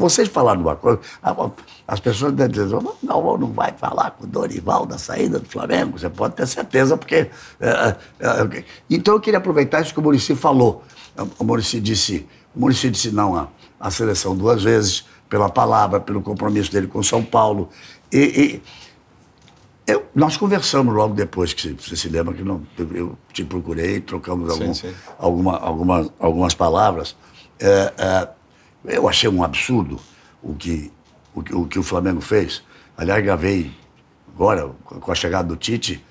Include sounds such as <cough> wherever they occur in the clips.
Vocês falaram uma coisa, as pessoas dizem, não, não vai falar com o Dorival da saída do Flamengo, você pode ter certeza, porque... É, é, é então eu queria aproveitar isso que o Murici falou. O Murici disse, o disse não à, à seleção duas vezes, pela palavra, pelo compromisso dele com São Paulo. E, e eu, nós conversamos logo depois, que você se lembra que não, eu te procurei, trocamos algum, sim, sim. Alguma, alguma, algumas palavras. É, é, eu achei um absurdo o que o, o, que o Flamengo fez. Aliás, gravei agora, com a chegada do Tite,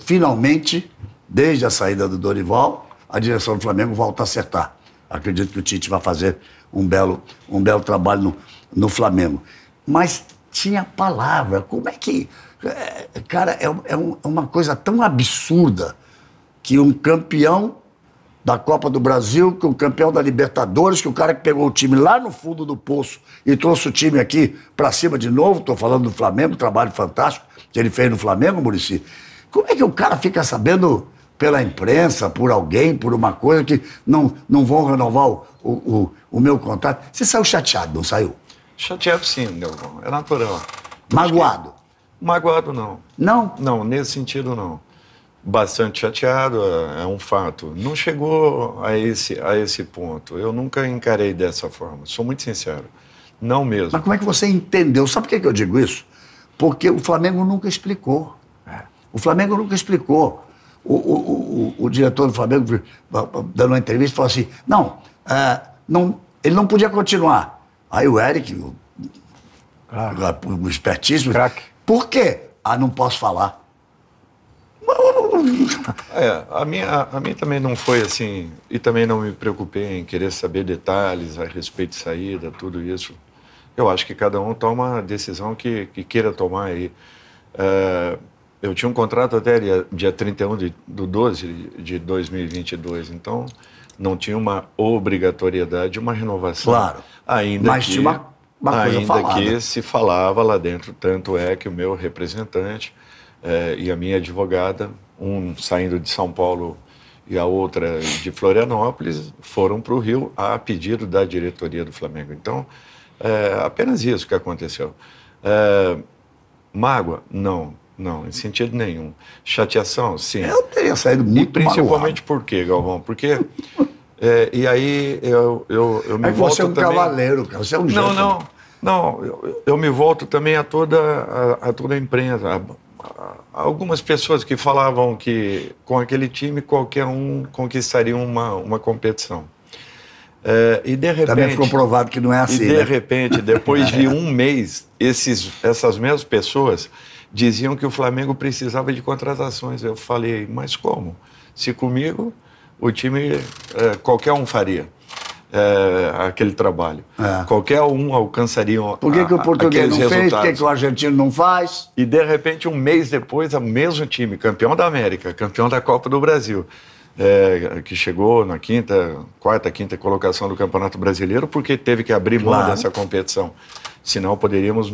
finalmente, desde a saída do Dorival, a direção do Flamengo volta a acertar. Acredito que o Tite vai fazer um belo, um belo trabalho no, no Flamengo. Mas tinha palavra. Como é que. É, cara, é, é, um, é uma coisa tão absurda que um campeão da Copa do Brasil, que o campeão da Libertadores, que o cara que pegou o time lá no fundo do poço e trouxe o time aqui para cima de novo. Estou falando do Flamengo, trabalho fantástico que ele fez no Flamengo, Murici. Como é que o cara fica sabendo pela imprensa, por alguém, por uma coisa que não, não vão renovar o, o, o, meu contrato? Você saiu chateado, não saiu? Chateado sim, meu irmão. É natural. Magoado? Que... Magoado não. Não? Não, nesse sentido não bastante chateado, é, é um fato. Não chegou a esse, a esse ponto. Eu nunca encarei dessa forma, sou muito sincero. Não mesmo. Mas como é que você entendeu? Sabe por que eu digo isso? Porque o Flamengo nunca explicou. É. O Flamengo nunca explicou. O, o, o, o diretor do Flamengo, dando uma entrevista, falou assim: não, é, não ele não podia continuar. Aí o Eric, o, claro. o, o espertíssimo. Crack. Por quê? Ah, não posso falar. É, a minha, a minha também não foi assim, e também não me preocupei em querer saber detalhes a respeito de saída, tudo isso. Eu acho que cada um toma a decisão que, que queira tomar aí. É, eu tinha um contrato até dia, dia 31 de, do 12 de 2022, então não tinha uma obrigatoriedade, uma renovação. Claro. Ainda mas que, tinha uma, uma ainda falada. que se falava lá dentro, tanto é que o meu representante é, e a minha advogada um saindo de São Paulo e a outra de Florianópolis, foram para o Rio a pedido da diretoria do Flamengo. Então, é apenas isso que aconteceu. É, mágoa? Não, não, em sentido nenhum. Chateação? Sim. Eu teria saído muito E principalmente magoado. por quê, Galvão? Porque... é, e aí eu, eu, eu me aí é volto você é um também... cavaleiro, cara. Você é um Não, não. Não, eu, eu, me volto também a toda a, a toda a imprensa, algumas pessoas que falavam que com aquele time qualquer um conquistaria uma, uma competição. É, e de repente, Também ficou provado que não é assim. E de né? repente, depois de um <laughs> é. mês, esses, essas mesmas pessoas diziam que o Flamengo precisava de contratações. Eu falei, mas como? Se comigo, o time é, qualquer um faria é, aquele trabalho. É. Qualquer um alcançaria Por que, que o português não resultados. fez? Por que, que o argentino não faz? E, de repente, um mês depois, o mesmo time, campeão da América, campeão da Copa do Brasil, é, que chegou na quinta, quarta, quinta colocação do Campeonato Brasileiro, porque teve que abrir mão dessa competição. Senão poderíamos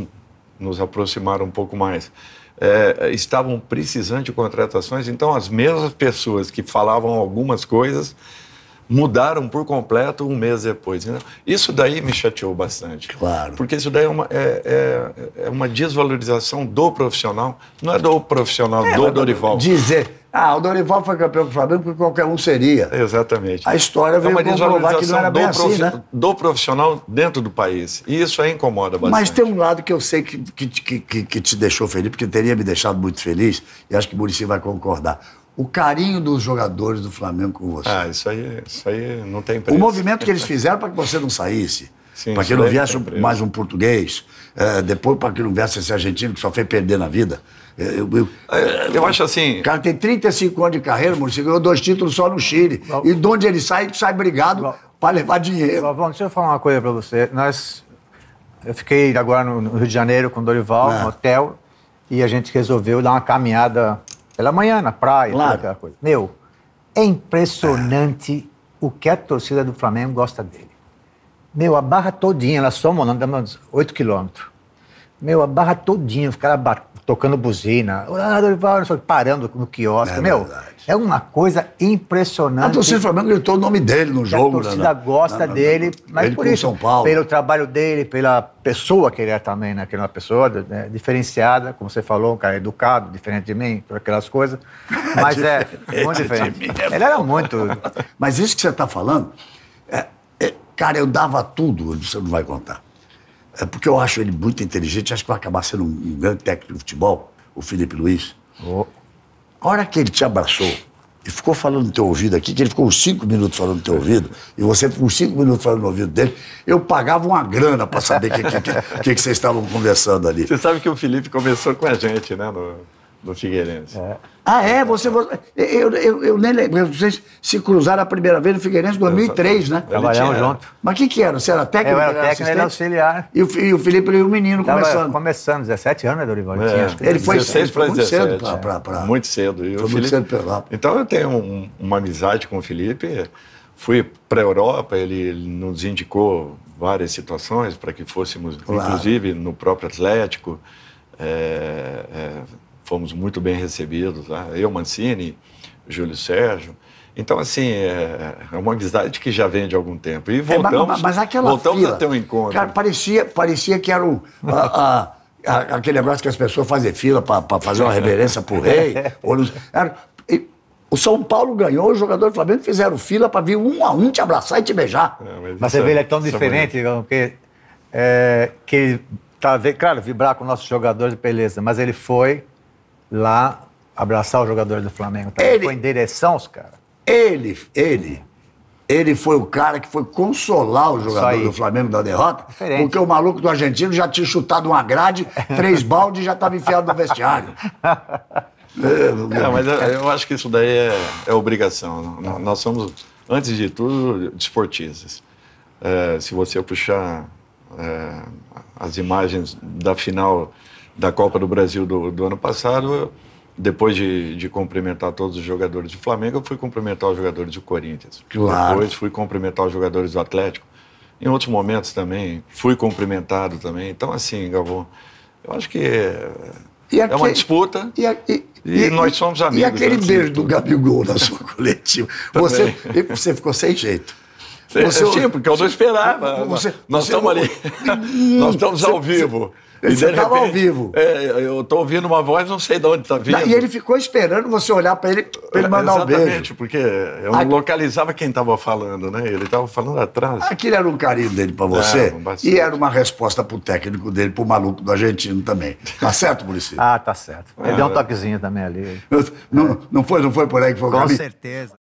nos aproximar um pouco mais. É, estavam precisando de contratações, então as mesmas pessoas que falavam algumas coisas mudaram por completo um mês depois. Isso daí me chateou bastante. Claro. Porque isso daí é uma, é, é, é uma desvalorização do profissional, não é do profissional, é, do Dorival. Dizer, ah, o Dorival foi campeão do Flamengo porque qualquer um seria. Exatamente. A história é veio é comprovar que não era bem assim, né? Do profissional dentro do país. E isso aí incomoda bastante. Mas tem um lado que eu sei que, que, que, que te deixou feliz, porque teria me deixado muito feliz, e acho que o Muricy vai concordar o carinho dos jogadores do Flamengo com você. Ah, isso aí, isso aí não tem preço. O movimento que eles fizeram para que você não saísse, para que não viesse mais um português, é, depois para que não viesse esse argentino que só fez perder na vida. É, eu, eu, eu, é, eu acho assim. O cara tem 35 anos de carreira, Maurício, ganhou dois títulos só no Chile. E de onde ele sai, sai brigado para levar dinheiro. Galvão, deixa eu falar uma coisa para você. Nós, eu fiquei agora no Rio de Janeiro com o Dorival, é. no hotel, e a gente resolveu dar uma caminhada pela manhã, na praia, claro. aquela coisa. Meu, é impressionante o que a torcida do Flamengo gosta dele. Meu, a barra todinha, ela soma, dá andamos 8 quilômetros. Meu, a barra todinha, os caras batendo tocando buzina, parando no quiosque. É Meu, verdade. é uma coisa impressionante. A torcida do Flamengo gritou o nome dele no jogo. A né? torcida né? gosta não, não, dele, não, mas ele por isso, São Paulo. pelo trabalho dele, pela pessoa que ele é também, né? que é uma pessoa né? diferenciada, como você falou, um cara educado, diferente de mim, por aquelas coisas. <laughs> Mas é, é muito diferente. Mim, é ele era muito... Mas isso que você está falando, é, é, cara, eu dava tudo, você não vai contar. É porque eu acho ele muito inteligente, acho que vai acabar sendo um, grande técnico de futebol, o Felipe Luiz. Oh. A hora que ele te abraçou e ficou falando no teu ouvido aqui, que ele ficou uns cinco minutos falando no teu ouvido, e você ficou uns cinco minutos falando no ouvido dele, eu pagava uma grana para saber o que, que, que, que, vocês estavam conversando ali. Você sabe que o Felipe começou com a gente, né? No do Figueirense. É. Ah, é? Você, você eu, eu, eu, nem lembro. Vocês se cruzaram a primeira vez no Figueirense em 2003, né? Trabalhamos junto. Mas o que, que era? Você era técnico? Eu era, técnico, ele auxiliar. E o, e o Felipe e o menino Tava começando. Começando, 17 anos, né, Dorival? É. Tinha, ele, ele foi, 16 para 17. Muito cedo. Pra, pra, Muito cedo. E foi Felipe... muito cedo Então eu tenho um, uma amizade com o Felipe. Fui para a Europa, ele nos indicou várias situações para que fôssemos, claro. inclusive no próprio Atlético. É, é, fomos muito bem recebidos. Né? Eu, Mancini, Júlio Sérgio. Então, assim, é, é, uma amizade que já vem de algum tempo. E voltamos, é, mas, mas aquela voltamos fila, a ter um encontro. Cara, parecia, parecia que era o, a, a, aquele negócio que as pessoas fazem fila para fazer uma reverência para o rei. <laughs> ou, era, e, o São Paulo ganhou, os jogadores do Flamengo fizeram fila para vir um a um te abraçar e te beijar. É, mas, mas você é vê, ele é tão é diferente, é porque é, que tá, claro, vibrar com nossos jogadores, beleza, mas ele foi lá abraçar os jogadores do Flamengo. Tá? Ele foi em direção aos caras. Ele, ele, ele foi o cara que foi consolar o jogador do Flamengo da derrota, Diferente. porque o maluco do argentino já tinha chutado uma grade, três <laughs> baldes e já estava enfiado no vestiário. <laughs> é, mas eu, eu, acho que isso daí é, é obrigação. Nós, somos, antes de tudo, desportistas. É, se você puxar é, as imagens da final da Copa do Brasil do, do ano passado, depois de, de, cumprimentar todos os jogadores do Flamengo, eu fui cumprimentar os jogadores do Corinthians. Claro. Depois fui cumprimentar os jogadores do Atlético. Em outros momentos também, fui cumprimentado também. Então, assim, Galvão, eu acho que é, aquele, é uma disputa e, a, e, e, e, nós somos amigos. E né? aquele beijo do Gabigol na sua <laughs> coletiva. <laughs> você, você ficou sem jeito. Você, você, sim, porque eu não esperava. Você, nós estamos ali. <laughs> nós estamos ao vivo. Você, você estava ao vivo. É, eu estou ouvindo uma voz, não sei de onde está vindo. E ele ficou esperando você olhar para ele para ele é, mandar é, Exatamente, um beijo. porque eu não Aqui... localizava quem estava falando, né? Ele estava falando atrás. Aquilo era um carinho dele para você. É, e era uma resposta para o técnico dele, para o maluco do argentino também. Tá certo, Muricy? <laughs> ah, tá certo. Ele deu um é, é. toquezinho também ali. <laughs> Não, não, foi, não foi por aí que foi o Com caminho? certeza.